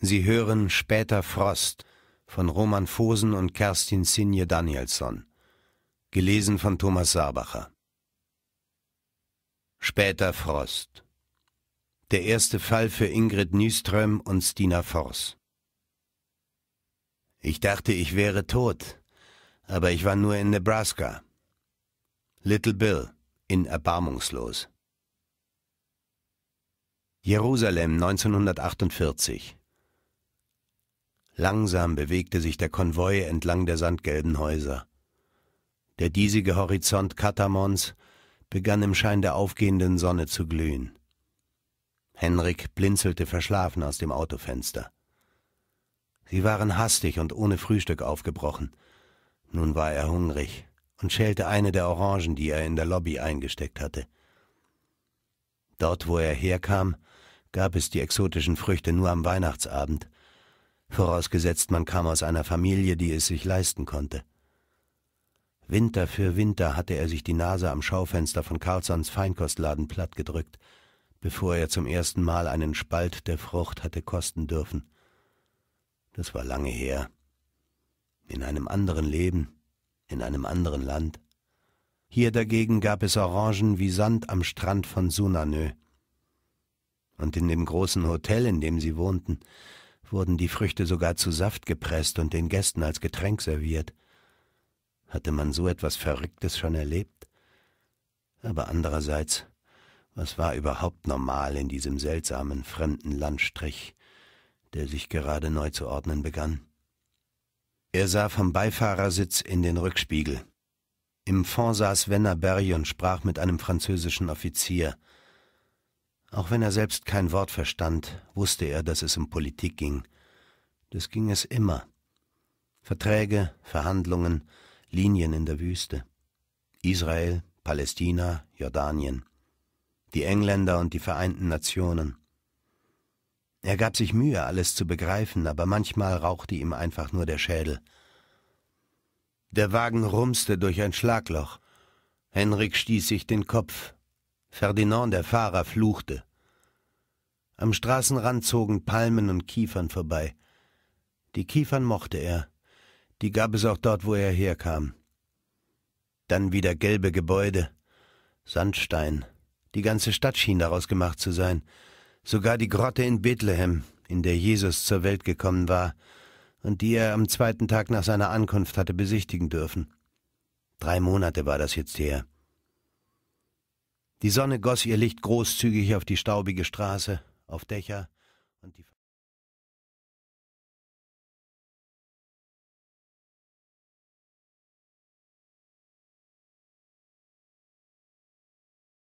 Sie hören Später Frost von Roman Fosen und Kerstin Sinje Danielsson. Gelesen von Thomas Sabacher. Später Frost. Der erste Fall für Ingrid Nyström und Stina Fors. Ich dachte, ich wäre tot, aber ich war nur in Nebraska. Little Bill in Erbarmungslos. Jerusalem 1948 Langsam bewegte sich der Konvoi entlang der sandgelben Häuser. Der diesige Horizont Katamons begann im Schein der aufgehenden Sonne zu glühen. Henrik blinzelte verschlafen aus dem Autofenster. Sie waren hastig und ohne Frühstück aufgebrochen. Nun war er hungrig und schälte eine der Orangen, die er in der Lobby eingesteckt hatte. Dort, wo er herkam, gab es die exotischen Früchte nur am Weihnachtsabend, vorausgesetzt man kam aus einer Familie, die es sich leisten konnte. Winter für Winter hatte er sich die Nase am Schaufenster von Carlsons Feinkostladen plattgedrückt, bevor er zum ersten Mal einen Spalt der Frucht hatte kosten dürfen. Das war lange her. In einem anderen Leben, in einem anderen Land. Hier dagegen gab es Orangen wie Sand am Strand von Sunanö. Und in dem großen Hotel, in dem sie wohnten, wurden die Früchte sogar zu Saft gepresst und den Gästen als Getränk serviert. Hatte man so etwas Verrücktes schon erlebt? Aber andererseits, was war überhaupt normal in diesem seltsamen, fremden Landstrich, der sich gerade neu zu ordnen begann? Er sah vom Beifahrersitz in den Rückspiegel. Im Fond saß Wenner Berry und sprach mit einem französischen Offizier, auch wenn er selbst kein Wort verstand, wusste er, dass es um Politik ging. Das ging es immer. Verträge, Verhandlungen, Linien in der Wüste. Israel, Palästina, Jordanien. Die Engländer und die Vereinten Nationen. Er gab sich Mühe, alles zu begreifen, aber manchmal rauchte ihm einfach nur der Schädel. Der Wagen rumste durch ein Schlagloch. Henrik stieß sich den Kopf, Ferdinand, der Fahrer, fluchte. Am Straßenrand zogen Palmen und Kiefern vorbei. Die Kiefern mochte er. Die gab es auch dort, wo er herkam. Dann wieder gelbe Gebäude, Sandstein. Die ganze Stadt schien daraus gemacht zu sein. Sogar die Grotte in Bethlehem, in der Jesus zur Welt gekommen war und die er am zweiten Tag nach seiner Ankunft hatte besichtigen dürfen. Drei Monate war das jetzt her. Die Sonne goss ihr Licht großzügig auf die staubige Straße, auf Dächer und die